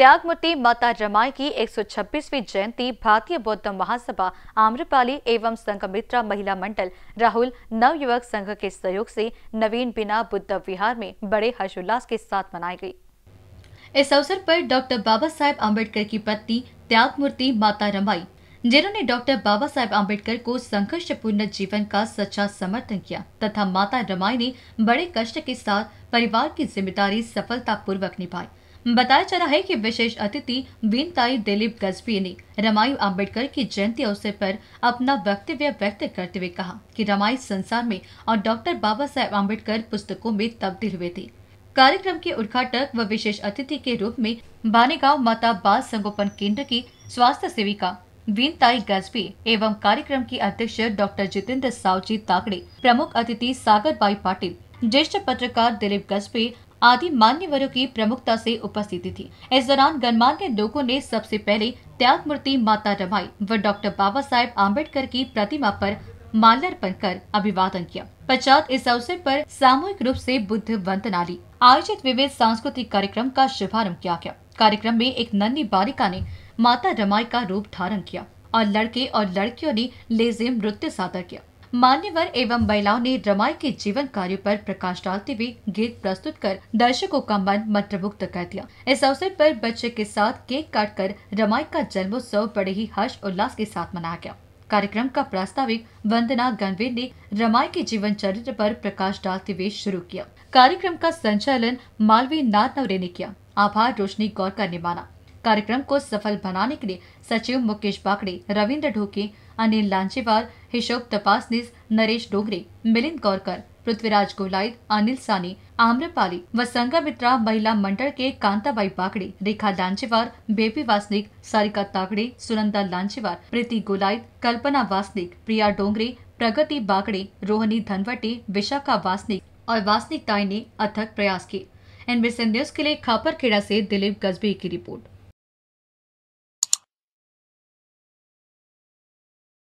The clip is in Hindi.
त्यागमूर्ति माता रमाई की 126वीं जयंती भारतीय बौद्ध महासभा आम्रपाली एवं मित्रा महिला मंडल राहुल नवयुवक संघ के सहयोग से नवीन बिना बुद्ध विहार में बड़े हर्षोल्लास के साथ मनाई गई इस अवसर पर डॉक्टर बाबा साहेब आम्बेडकर की पत्नी त्यागमूर्ति माता रमाई जिन्होंने डॉक्टर बाबा साहेब आम्बेडकर को संघर्षपूर्ण जीवन का सच्चा समर्थन किया तथा माता रमाई ने बड़े कष्ट के साथ परिवार की जिम्मेदारी सफलतापूर्वक निभाई बताया जा रहा है कि विशेष अतिथि बीनताई दिलीप गजबी ने रमाई अम्बेडकर की जयंती अवसर पर अपना वक्तव्य व्यक्त करते हुए कहा कि रमाई संसार में और डॉक्टर बाबा साहेब अम्बेडकर पुस्तकों में तब्दील हुए थे कार्यक्रम के उद्घाटक व विशेष अतिथि के रूप में बानेगांव माता बाल संगोपन केंद्र की स्वास्थ्य सेविका वीनताई गजबी एवं कार्यक्रम की अध्यक्ष डॉक्टर जितेंद्र सावजी ताकड़े प्रमुख अतिथि सागर बाई पाटिल ज्येष्ठ पत्रकार दिलीप गजबी आदि मान्यवरों की प्रमुखता से उपस्थिति थी इस दौरान गणमान्य लोगों ने सबसे पहले त्याग मूर्ति माता रमाई व डॉक्टर बाबा साहेब आम्बेडकर की प्रतिमा पर माल्यार्पण कर अभिवादन किया पश्चात इस अवसर पर सामूहिक रूप से बुद्ध वंदना ली आयोजित विविध सांस्कृतिक कार्यक्रम का शुभारंभ किया गया कार्यक्रम में एक नन्ही बालिका ने माता रमाई का रूप धारण किया और लड़के और लड़कियों ने लेजिम नृत्य सादर किया मान्यवर एवं महिलाओं ने रमाई के जीवन कार्यो पर प्रकाश डालते हुए गीत प्रस्तुत कर दर्शकों का मन मंत्रमुग्ध कर दिया इस अवसर पर बच्चे के साथ केक काट कर रमाई का जन्मोत्सव बड़े ही हर्ष उल्लास के साथ मनाया गया कार्यक्रम का प्रास्ताविक वंदना गणवीर ने रमाई के जीवन चरित्र पर प्रकाश डालते हुए शुरू किया कार्यक्रम का संचालन मालवीय नाथ नवरे ने किया आभार रोशनी गौर का निमाना कार्यक्रम को सफल बनाने के लिए सचिव मुकेश बाकड़े रविन्द्र ढोके अनिल लांचेवार हिशोक तपासनीस नरेश डोगरे मिलिंद गौरकर पृथ्वीराज गोलाइत अनिल सानी आम्रपाली व संगमित्रा महिला मंडल के कांताबाई बाकड़े रेखा लांचेवार बेबी वासनिक सारिका ताकड़े सुनंदा लांचेवार प्रीति गोलाइत कल्पना वासनिक प्रिया डोंगरे प्रगति बाकड़े रोहनी धनवटे विशाखा वासनिक और वासनिक ताई ने अथक प्रयास किए एनबीसी न्यूज के लिए खापरखेड़ा से दिलीप गजबे की रिपोर्ट